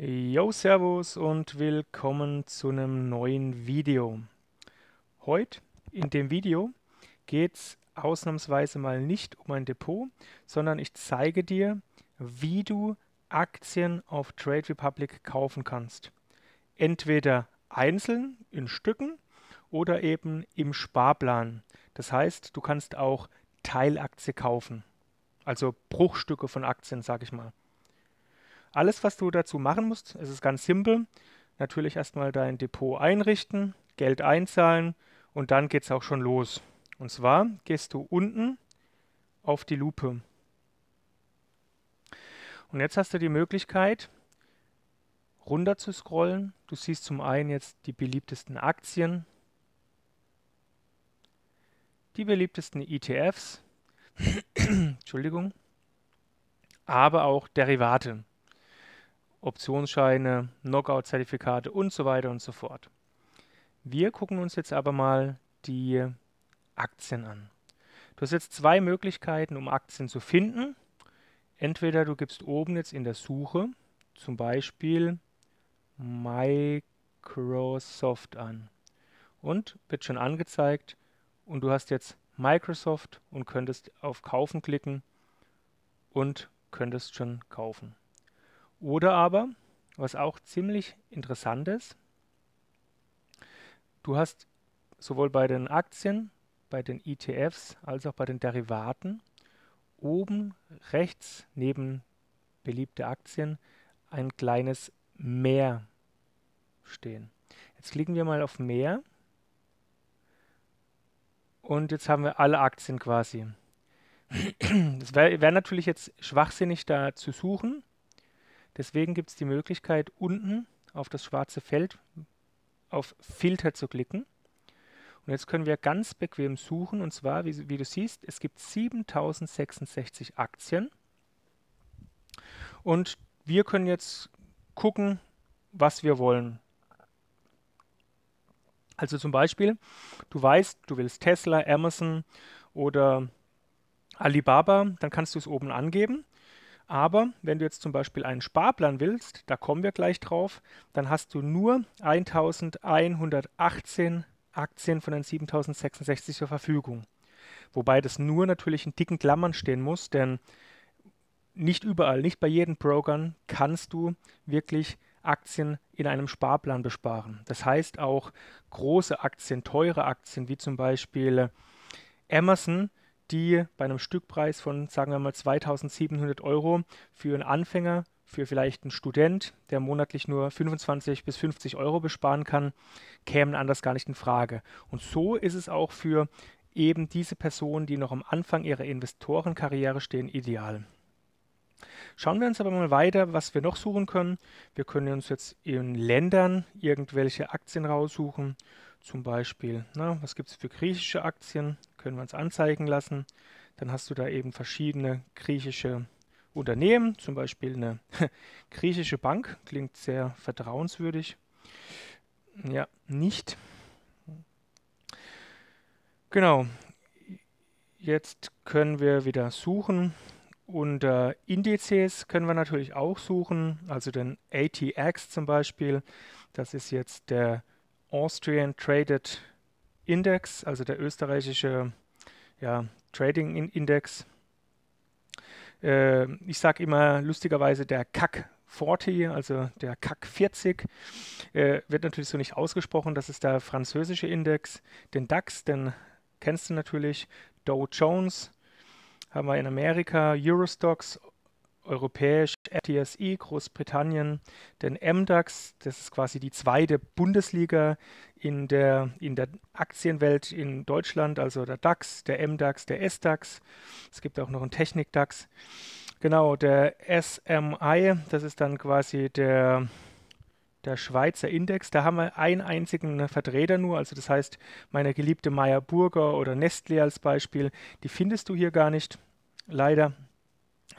Yo, Servus und willkommen zu einem neuen Video. Heute in dem Video geht es ausnahmsweise mal nicht um ein Depot, sondern ich zeige dir, wie du Aktien auf Trade Republic kaufen kannst. Entweder einzeln in Stücken oder eben im Sparplan. Das heißt, du kannst auch Teilaktie kaufen, also Bruchstücke von Aktien, sage ich mal. Alles, was du dazu machen musst, ist es ganz simpel. Natürlich erstmal dein Depot einrichten, Geld einzahlen und dann geht es auch schon los. Und zwar gehst du unten auf die Lupe. Und jetzt hast du die Möglichkeit, runter zu scrollen. Du siehst zum einen jetzt die beliebtesten Aktien, die beliebtesten ETFs, Entschuldigung, aber auch Derivate. Optionsscheine, Knockout-Zertifikate und so weiter und so fort. Wir gucken uns jetzt aber mal die Aktien an. Du hast jetzt zwei Möglichkeiten, um Aktien zu finden. Entweder du gibst oben jetzt in der Suche zum Beispiel Microsoft an und wird schon angezeigt und du hast jetzt Microsoft und könntest auf Kaufen klicken und könntest schon kaufen. Oder aber, was auch ziemlich interessant ist, du hast sowohl bei den Aktien, bei den ETFs als auch bei den Derivaten oben rechts neben beliebte Aktien ein kleines Mehr stehen. Jetzt klicken wir mal auf Mehr und jetzt haben wir alle Aktien quasi. Es wäre wär natürlich jetzt schwachsinnig da zu suchen, Deswegen gibt es die Möglichkeit, unten auf das schwarze Feld auf Filter zu klicken. Und jetzt können wir ganz bequem suchen. Und zwar, wie, wie du siehst, es gibt 7066 Aktien. Und wir können jetzt gucken, was wir wollen. Also zum Beispiel, du weißt, du willst Tesla, Amazon oder Alibaba, dann kannst du es oben angeben aber wenn du jetzt zum Beispiel einen Sparplan willst, da kommen wir gleich drauf, dann hast du nur 1118 Aktien von den 7066 zur Verfügung. Wobei das nur natürlich in dicken Klammern stehen muss, denn nicht überall, nicht bei jedem Brokern kannst du wirklich Aktien in einem Sparplan besparen. Das heißt auch große Aktien, teure Aktien wie zum Beispiel Amazon die bei einem Stückpreis von, sagen wir mal, 2700 Euro für einen Anfänger, für vielleicht einen Student, der monatlich nur 25 bis 50 Euro besparen kann, kämen anders gar nicht in Frage. Und so ist es auch für eben diese Personen, die noch am Anfang ihrer Investorenkarriere stehen, ideal. Schauen wir uns aber mal weiter, was wir noch suchen können. Wir können uns jetzt in Ländern irgendwelche Aktien raussuchen zum Beispiel, na, ne, was gibt es für griechische Aktien? Können wir uns anzeigen lassen. Dann hast du da eben verschiedene griechische Unternehmen, zum Beispiel eine griechische Bank, klingt sehr vertrauenswürdig. Ja, nicht. Genau, jetzt können wir wieder suchen. Unter äh, Indizes können wir natürlich auch suchen, also den ATX zum Beispiel. Das ist jetzt der Austrian Traded Index, also der österreichische ja, Trading Index. Äh, ich sage immer lustigerweise der CAC 40, also der CAC 40, äh, wird natürlich so nicht ausgesprochen. Das ist der französische Index. Den DAX, den kennst du natürlich. Dow Jones haben wir in Amerika, Eurostox, europäisch RTSI Großbritannien, den MDAX, das ist quasi die zweite Bundesliga in der, in der Aktienwelt in Deutschland, also der DAX, der MDAX, der SDAX. Es gibt auch noch einen Technik-DAX. Genau, der SMI, das ist dann quasi der, der Schweizer Index. Da haben wir einen einzigen ne, Vertreter nur. Also das heißt, meine geliebte Meyer Burger oder Nestle als Beispiel, die findest du hier gar nicht, leider.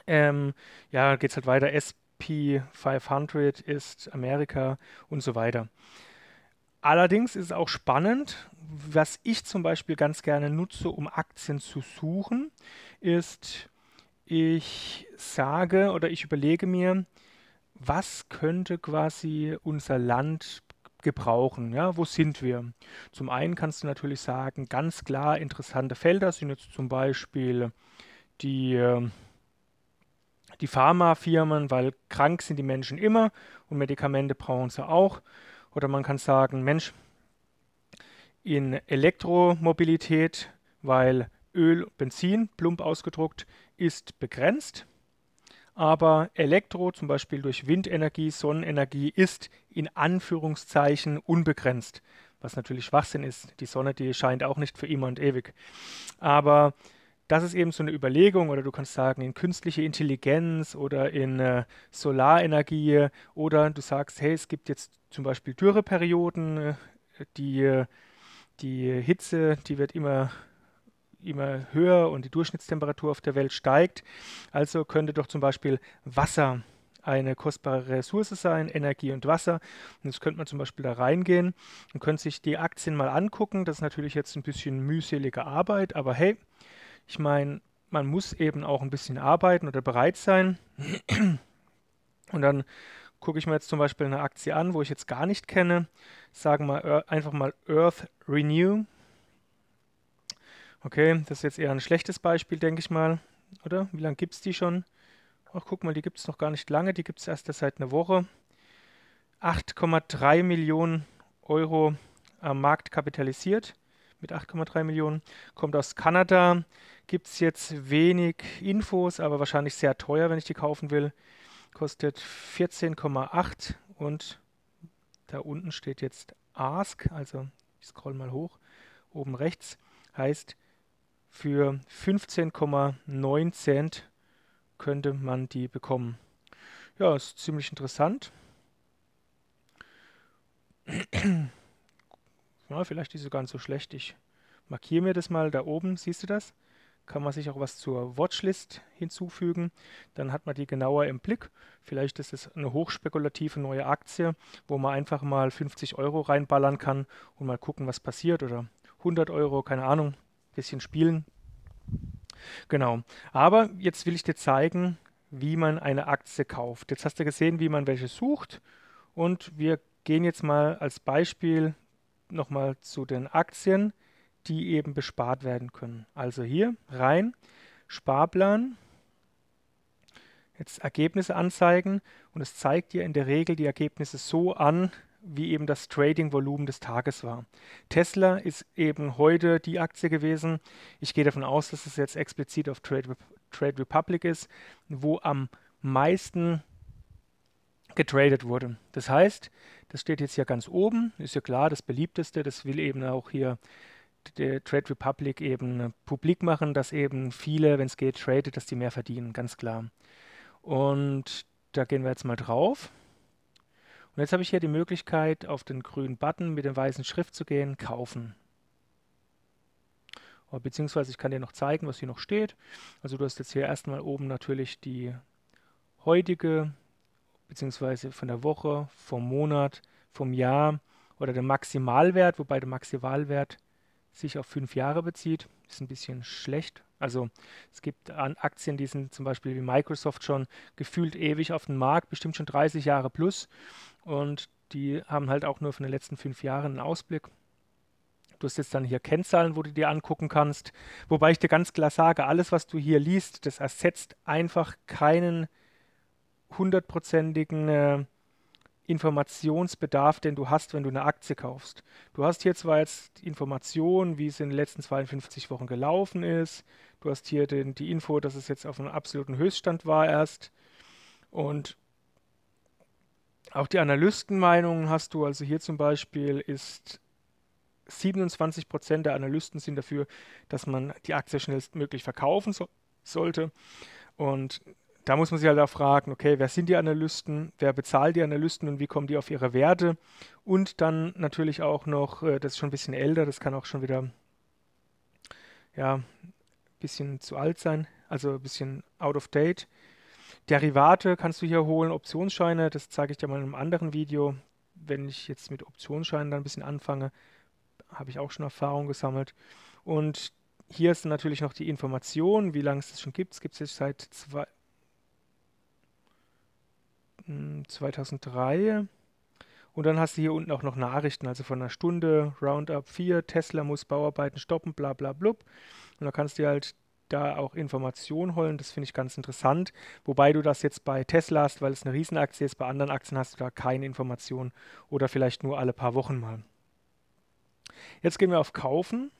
Ähm, ja, geht es halt weiter. SP500 ist Amerika und so weiter. Allerdings ist es auch spannend, was ich zum Beispiel ganz gerne nutze, um Aktien zu suchen, ist, ich sage oder ich überlege mir, was könnte quasi unser Land gebrauchen? Ja, wo sind wir? Zum einen kannst du natürlich sagen, ganz klar interessante Felder sind jetzt zum Beispiel die ähm, die Pharmafirmen, weil krank sind die Menschen immer und Medikamente brauchen sie auch. Oder man kann sagen, Mensch, in Elektromobilität, weil Öl, Benzin, plump ausgedruckt, ist begrenzt. Aber Elektro, zum Beispiel durch Windenergie, Sonnenenergie, ist in Anführungszeichen unbegrenzt. Was natürlich Schwachsinn ist. Die Sonne, die scheint auch nicht für immer und ewig. Aber das ist eben so eine Überlegung oder du kannst sagen in künstliche Intelligenz oder in äh, Solarenergie oder du sagst, hey, es gibt jetzt zum Beispiel Dürreperioden, äh, die, äh, die Hitze, die wird immer immer höher und die Durchschnittstemperatur auf der Welt steigt. Also könnte doch zum Beispiel Wasser eine kostbare Ressource sein, Energie und Wasser. Und jetzt könnte man zum Beispiel da reingehen und könnte sich die Aktien mal angucken. Das ist natürlich jetzt ein bisschen mühselige Arbeit, aber hey, ich meine, man muss eben auch ein bisschen arbeiten oder bereit sein. Und dann gucke ich mir jetzt zum Beispiel eine Aktie an, wo ich jetzt gar nicht kenne. Sagen wir einfach mal Earth Renew. Okay, das ist jetzt eher ein schlechtes Beispiel, denke ich mal. Oder? Wie lange gibt es die schon? Ach, guck mal, die gibt es noch gar nicht lange. Die gibt es erst seit einer Woche. 8,3 Millionen Euro am Markt kapitalisiert mit 8,3 Millionen, kommt aus Kanada. Gibt es jetzt wenig Infos, aber wahrscheinlich sehr teuer, wenn ich die kaufen will. Kostet 14,8 und da unten steht jetzt Ask, also ich scroll mal hoch, oben rechts, heißt für 15,9 Cent könnte man die bekommen. Ja, ist ziemlich interessant ja, vielleicht ist sie gar nicht so schlecht. Ich markiere mir das mal da oben, siehst du das? Kann man sich auch was zur Watchlist hinzufügen, dann hat man die genauer im Blick. Vielleicht ist es eine hochspekulative neue Aktie, wo man einfach mal 50 Euro reinballern kann und mal gucken, was passiert oder 100 Euro, keine Ahnung, bisschen spielen. Genau, aber jetzt will ich dir zeigen, wie man eine Aktie kauft. Jetzt hast du gesehen, wie man welche sucht und wir gehen jetzt mal als Beispiel nochmal zu den Aktien, die eben bespart werden können. Also hier rein, Sparplan, jetzt Ergebnisse anzeigen und es zeigt dir in der Regel die Ergebnisse so an, wie eben das Trading-Volumen des Tages war. Tesla ist eben heute die Aktie gewesen. Ich gehe davon aus, dass es jetzt explizit auf Trade, Trade Republic ist, wo am meisten getradet wurde. Das heißt, das steht jetzt hier ganz oben, ist ja klar, das beliebteste, das will eben auch hier der Trade Republic eben äh, publik machen, dass eben viele, wenn es geht, tradet, dass die mehr verdienen, ganz klar. Und da gehen wir jetzt mal drauf. Und jetzt habe ich hier die Möglichkeit, auf den grünen Button mit dem weißen Schrift zu gehen, kaufen. Oh, beziehungsweise ich kann dir noch zeigen, was hier noch steht. Also du hast jetzt hier erstmal oben natürlich die heutige beziehungsweise von der Woche, vom Monat, vom Jahr oder der Maximalwert, wobei der Maximalwert sich auf fünf Jahre bezieht. Ist ein bisschen schlecht. Also es gibt Aktien, die sind zum Beispiel wie Microsoft schon gefühlt ewig auf dem Markt, bestimmt schon 30 Jahre plus. Und die haben halt auch nur von den letzten fünf Jahren einen Ausblick. Du hast jetzt dann hier Kennzahlen, wo du dir angucken kannst. Wobei ich dir ganz klar sage, alles, was du hier liest, das ersetzt einfach keinen hundertprozentigen äh, Informationsbedarf, den du hast, wenn du eine Aktie kaufst. Du hast hier zwar jetzt Informationen, wie es in den letzten 52 Wochen gelaufen ist. Du hast hier den, die Info, dass es jetzt auf einem absoluten Höchststand war erst. Und auch die Analystenmeinungen hast du. Also hier zum Beispiel ist 27 Prozent der Analysten sind dafür, dass man die Aktie schnellstmöglich verkaufen so sollte. Und da muss man sich halt auch fragen, okay, wer sind die Analysten, wer bezahlt die Analysten und wie kommen die auf ihre Werte? Und dann natürlich auch noch, äh, das ist schon ein bisschen älter, das kann auch schon wieder ja, ein bisschen zu alt sein, also ein bisschen out of date. Derivate kannst du hier holen, Optionsscheine, das zeige ich dir mal in einem anderen Video. Wenn ich jetzt mit Optionsscheinen dann ein bisschen anfange, habe ich auch schon Erfahrung gesammelt. Und hier ist natürlich noch die Information, wie lange es das schon gibt. Es gibt es jetzt seit zwei, 2003. Hm, Und dann hast du hier unten auch noch Nachrichten, also von einer Stunde, Roundup 4, Tesla muss Bauarbeiten stoppen, bla bla blub. Und da kannst du halt da auch Informationen holen, das finde ich ganz interessant. Wobei du das jetzt bei Tesla hast, weil es eine Riesenaktie ist, bei anderen Aktien hast du da keine Informationen oder vielleicht nur alle paar Wochen mal. Jetzt gehen wir auf Kaufen.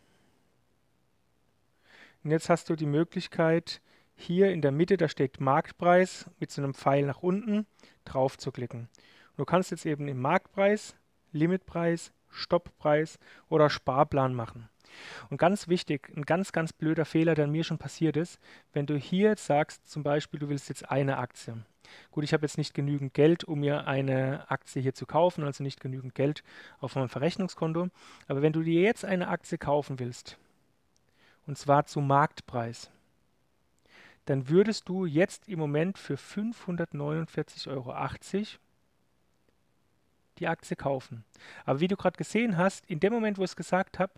Und jetzt hast du die Möglichkeit, hier in der Mitte, da steht Marktpreis mit so einem Pfeil nach unten, drauf zu klicken. du kannst jetzt eben im Marktpreis, Limitpreis, Stopppreis oder Sparplan machen. Und ganz wichtig, ein ganz, ganz blöder Fehler, der mir schon passiert ist, wenn du hier sagst, zum Beispiel, du willst jetzt eine Aktie. Gut, ich habe jetzt nicht genügend Geld, um mir eine Aktie hier zu kaufen, also nicht genügend Geld auf meinem Verrechnungskonto. Aber wenn du dir jetzt eine Aktie kaufen willst, und zwar zu Marktpreis, dann würdest du jetzt im Moment für 549,80 Euro die Aktie kaufen. Aber wie du gerade gesehen hast, in dem Moment, wo ich es gesagt habe,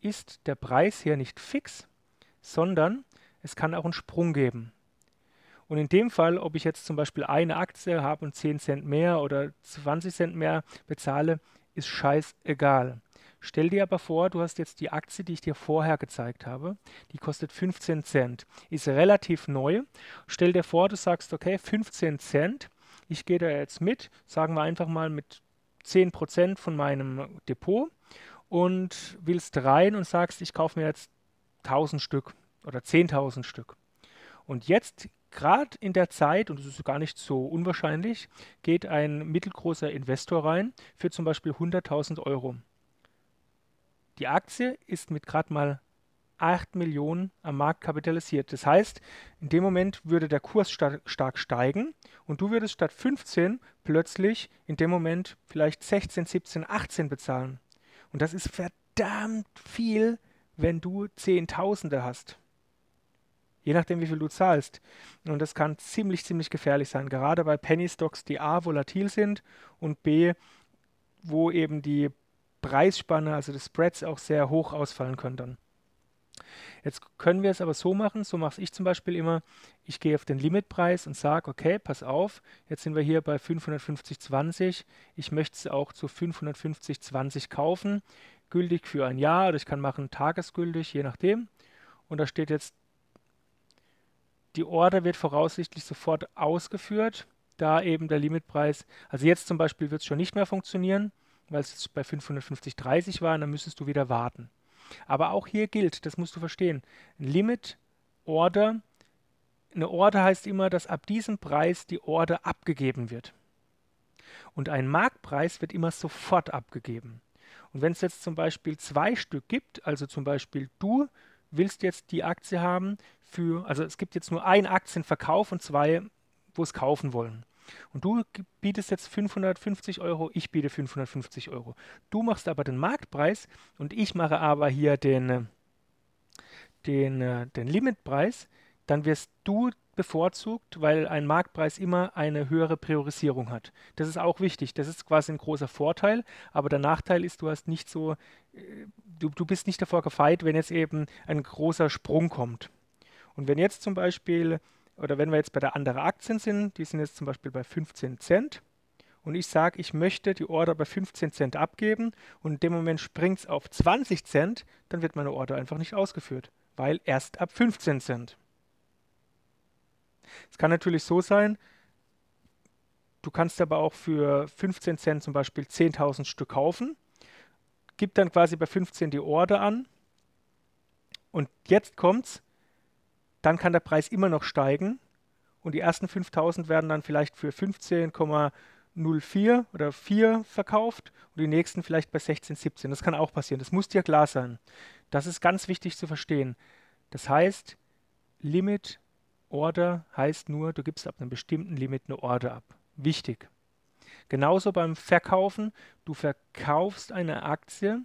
ist der Preis hier nicht fix, sondern es kann auch einen Sprung geben. Und in dem Fall, ob ich jetzt zum Beispiel eine Aktie habe und 10 Cent mehr oder 20 Cent mehr bezahle, ist scheißegal. Stell dir aber vor, du hast jetzt die Aktie, die ich dir vorher gezeigt habe, die kostet 15 Cent, ist relativ neu. Stell dir vor, du sagst, okay, 15 Cent, ich gehe da jetzt mit, sagen wir einfach mal mit 10% von meinem Depot und willst rein und sagst, ich kaufe mir jetzt 1000 Stück oder 10.000 Stück. Und jetzt gerade in der Zeit, und es ist gar nicht so unwahrscheinlich, geht ein mittelgroßer Investor rein für zum Beispiel 100.000 Euro. Die Aktie ist mit gerade mal 8 Millionen am Markt kapitalisiert. Das heißt, in dem Moment würde der Kurs star stark steigen und du würdest statt 15 plötzlich in dem Moment vielleicht 16, 17, 18 bezahlen. Und das ist verdammt viel, wenn du Zehntausende hast. Je nachdem, wie viel du zahlst. Und das kann ziemlich, ziemlich gefährlich sein. Gerade bei Penny Stocks, die A volatil sind und B, wo eben die Preisspanne, also des Spreads, auch sehr hoch ausfallen können dann. Jetzt können wir es aber so machen, so mache ich zum Beispiel immer, ich gehe auf den Limitpreis und sage, okay, pass auf, jetzt sind wir hier bei 550,20, ich möchte es auch zu 550,20 kaufen, gültig für ein Jahr oder ich kann machen tagesgültig, je nachdem. Und da steht jetzt, die Order wird voraussichtlich sofort ausgeführt, da eben der Limitpreis, also jetzt zum Beispiel wird es schon nicht mehr funktionieren, weil es jetzt bei 550,30 war, dann müsstest du wieder warten. Aber auch hier gilt, das musst du verstehen, Limit, Order, eine Order heißt immer, dass ab diesem Preis die Order abgegeben wird. Und ein Marktpreis wird immer sofort abgegeben. Und wenn es jetzt zum Beispiel zwei Stück gibt, also zum Beispiel du willst jetzt die Aktie haben für, also es gibt jetzt nur einen Aktienverkauf und zwei, wo es kaufen wollen. Und du bietest jetzt 550 Euro, ich biete 550 Euro. Du machst aber den Marktpreis und ich mache aber hier den, äh, den, äh, den Limitpreis. Dann wirst du bevorzugt, weil ein Marktpreis immer eine höhere Priorisierung hat. Das ist auch wichtig. Das ist quasi ein großer Vorteil, aber der Nachteil ist, du hast nicht so, äh, du, du bist nicht davor gefeit, wenn jetzt eben ein großer Sprung kommt. Und wenn jetzt zum Beispiel oder wenn wir jetzt bei der anderen Aktien sind, die sind jetzt zum Beispiel bei 15 Cent und ich sage, ich möchte die Order bei 15 Cent abgeben und in dem Moment springt es auf 20 Cent, dann wird meine Order einfach nicht ausgeführt, weil erst ab 15 Cent. Es kann natürlich so sein, du kannst aber auch für 15 Cent zum Beispiel 10.000 Stück kaufen, gib dann quasi bei 15 die Order an und jetzt kommt's, dann kann der Preis immer noch steigen und die ersten 5000 werden dann vielleicht für 15,04 oder 4 verkauft und die nächsten vielleicht bei 16, 17. Das kann auch passieren. Das muss dir klar sein. Das ist ganz wichtig zu verstehen. Das heißt, Limit Order heißt nur, du gibst ab einem bestimmten Limit eine Order ab. Wichtig. Genauso beim Verkaufen. Du verkaufst eine Aktie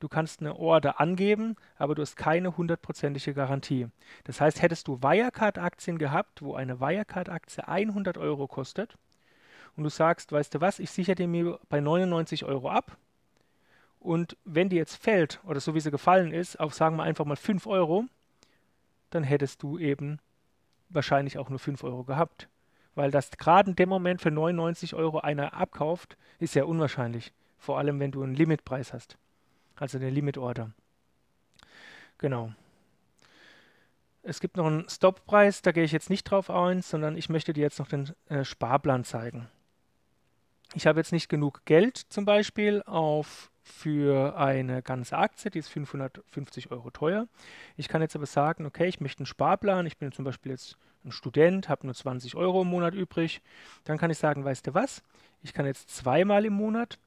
du kannst eine Order angeben, aber du hast keine hundertprozentige Garantie. Das heißt, hättest du Wirecard-Aktien gehabt, wo eine Wirecard-Aktie 100 Euro kostet und du sagst, weißt du was, ich sichere dir mir bei 99 Euro ab und wenn die jetzt fällt oder so wie sie gefallen ist, auf sagen wir einfach mal 5 Euro, dann hättest du eben wahrscheinlich auch nur 5 Euro gehabt. Weil das gerade in dem Moment für 99 Euro einer abkauft, ist ja unwahrscheinlich. Vor allem, wenn du einen Limitpreis hast also der Limit Order. Genau. Es gibt noch einen Stop-Preis, da gehe ich jetzt nicht drauf ein, sondern ich möchte dir jetzt noch den äh, Sparplan zeigen. Ich habe jetzt nicht genug Geld zum Beispiel auf für eine ganze Aktie, die ist 550 Euro teuer. Ich kann jetzt aber sagen, okay, ich möchte einen Sparplan, ich bin zum Beispiel jetzt ein Student, habe nur 20 Euro im Monat übrig. Dann kann ich sagen, weißt du was, ich kann jetzt zweimal im Monat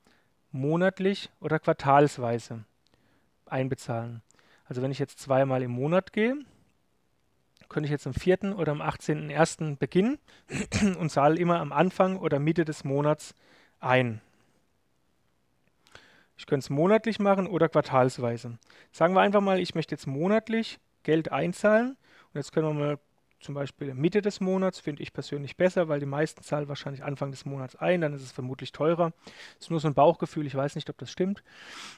monatlich oder quartalsweise einbezahlen. Also wenn ich jetzt zweimal im Monat gehe, könnte ich jetzt am 4. oder am 18.01. beginnen und zahle immer am Anfang oder Mitte des Monats ein. Ich könnte es monatlich machen oder quartalsweise. Sagen wir einfach mal, ich möchte jetzt monatlich Geld einzahlen. Und jetzt können wir mal zum Beispiel Mitte des Monats finde ich persönlich besser, weil die meisten zahlen wahrscheinlich Anfang des Monats ein, dann ist es vermutlich teurer. Ist nur so ein Bauchgefühl, ich weiß nicht, ob das stimmt.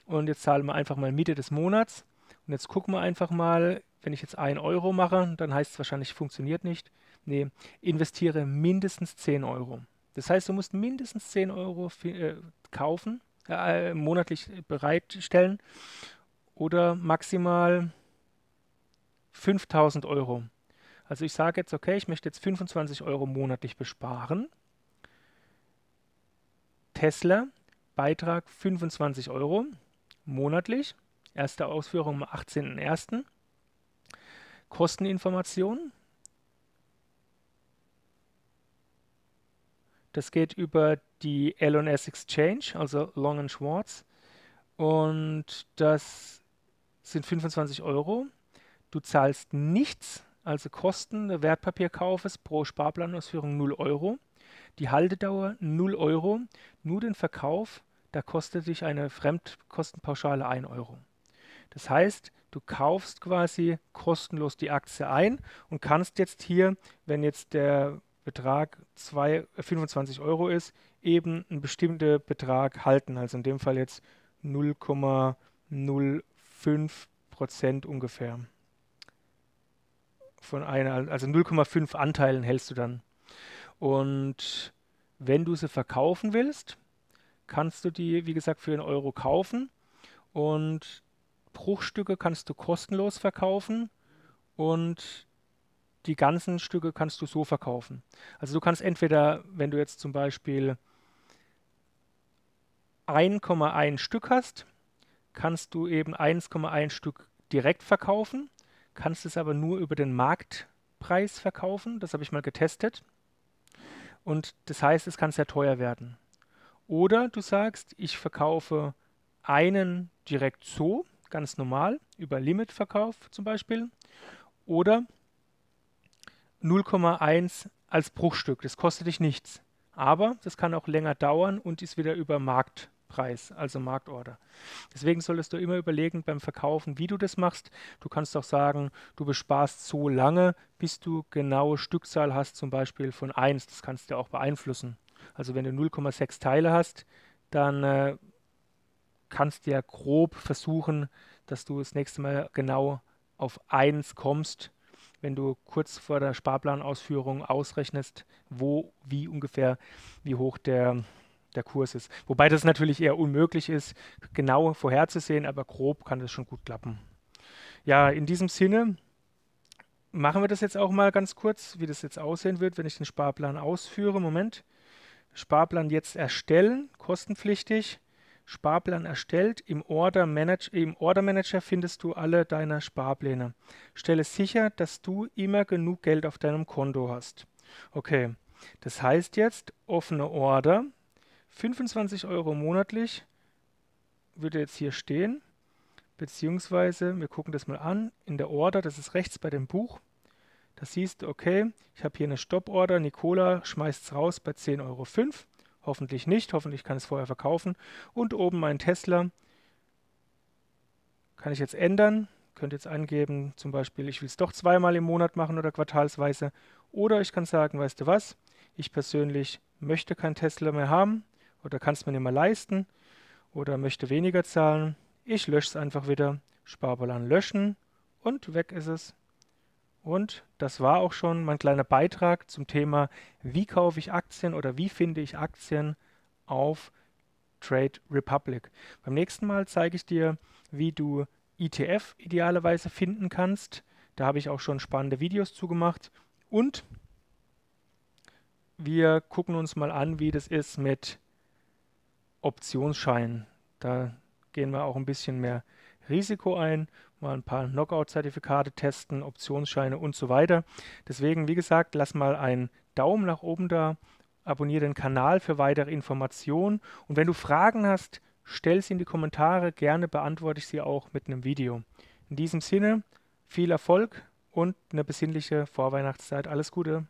Und jetzt zahlen wir einfach mal Mitte des Monats. Und jetzt gucken wir einfach mal, wenn ich jetzt 1 Euro mache, dann heißt es wahrscheinlich, funktioniert nicht. Nee, investiere mindestens 10 Euro. Das heißt, du musst mindestens 10 Euro äh, kaufen, äh, monatlich bereitstellen oder maximal 5000 Euro also ich sage jetzt, okay, ich möchte jetzt 25 Euro monatlich besparen. Tesla, Beitrag 25 Euro monatlich. Erste Ausführung am 18.01. Kosteninformation. Das geht über die LS Exchange, also Long and Schwartz. Und das sind 25 Euro. Du zahlst nichts also Kosten Wertpapierkaufes pro Sparplanausführung 0 Euro, die Haltedauer 0 Euro, nur den Verkauf, da kostet dich eine Fremdkostenpauschale 1 Euro. Das heißt, du kaufst quasi kostenlos die Aktie ein und kannst jetzt hier, wenn jetzt der Betrag zwei, 25 äh, Euro ist, eben einen bestimmten Betrag halten. Also in dem Fall jetzt 0,05 Prozent ungefähr von einer, also 0,5 Anteilen hältst du dann. Und wenn du sie verkaufen willst, kannst du die, wie gesagt, für einen Euro kaufen und Bruchstücke kannst du kostenlos verkaufen und die ganzen Stücke kannst du so verkaufen. Also du kannst entweder, wenn du jetzt zum Beispiel 1,1 Stück hast, kannst du eben 1,1 Stück direkt verkaufen kannst es aber nur über den Marktpreis verkaufen. Das habe ich mal getestet. Und das heißt, es kann sehr teuer werden. Oder du sagst, ich verkaufe einen direkt so, ganz normal, über Limitverkauf zum Beispiel. Oder 0,1 als Bruchstück. Das kostet dich nichts. Aber das kann auch länger dauern und ist wieder über Markt Preis, also Marktorder. Deswegen solltest du immer überlegen beim Verkaufen, wie du das machst. Du kannst auch sagen, du besparst so lange, bis du genaue Stückzahl hast, zum Beispiel von 1. Das kannst du auch beeinflussen. Also wenn du 0,6 Teile hast, dann äh, kannst du ja grob versuchen, dass du das nächste Mal genau auf 1 kommst, wenn du kurz vor der Sparplanausführung ausrechnest, wo, wie ungefähr, wie hoch der der Kurs ist. Wobei das natürlich eher unmöglich ist, genau vorherzusehen, aber grob kann das schon gut klappen. Ja, in diesem Sinne machen wir das jetzt auch mal ganz kurz, wie das jetzt aussehen wird, wenn ich den Sparplan ausführe. Moment. Sparplan jetzt erstellen, kostenpflichtig. Sparplan erstellt. Im Order, Manage, Im Order Manager findest du alle deine Sparpläne. Stelle sicher, dass du immer genug Geld auf deinem Konto hast. Okay, das heißt jetzt offene Order. 25 Euro monatlich würde jetzt hier stehen, beziehungsweise wir gucken das mal an, in der Order, das ist rechts bei dem Buch, Da siehst du, okay, ich habe hier eine Stop-Order, Nicola schmeißt es raus bei 10,05 Euro, hoffentlich nicht, hoffentlich kann es vorher verkaufen und oben mein Tesla kann ich jetzt ändern, könnt jetzt angeben, zum Beispiel, ich will es doch zweimal im Monat machen oder quartalsweise oder ich kann sagen, weißt du was, ich persönlich möchte kein Tesla mehr haben, oder kann es mir nicht mehr leisten oder möchte weniger zahlen. Ich lösche es einfach wieder. Sparplan löschen und weg ist es. Und das war auch schon mein kleiner Beitrag zum Thema, wie kaufe ich Aktien oder wie finde ich Aktien auf Trade Republic. Beim nächsten Mal zeige ich dir, wie du ETF idealerweise finden kannst. Da habe ich auch schon spannende Videos zugemacht. Und wir gucken uns mal an, wie das ist mit Optionsscheinen. Da gehen wir auch ein bisschen mehr Risiko ein, mal ein paar Knockout-Zertifikate testen, Optionsscheine und so weiter. Deswegen, wie gesagt, lass mal einen Daumen nach oben da, abonniere den Kanal für weitere Informationen und wenn du Fragen hast, stell sie in die Kommentare, gerne beantworte ich sie auch mit einem Video. In diesem Sinne, viel Erfolg und eine besinnliche Vorweihnachtszeit. Alles Gute!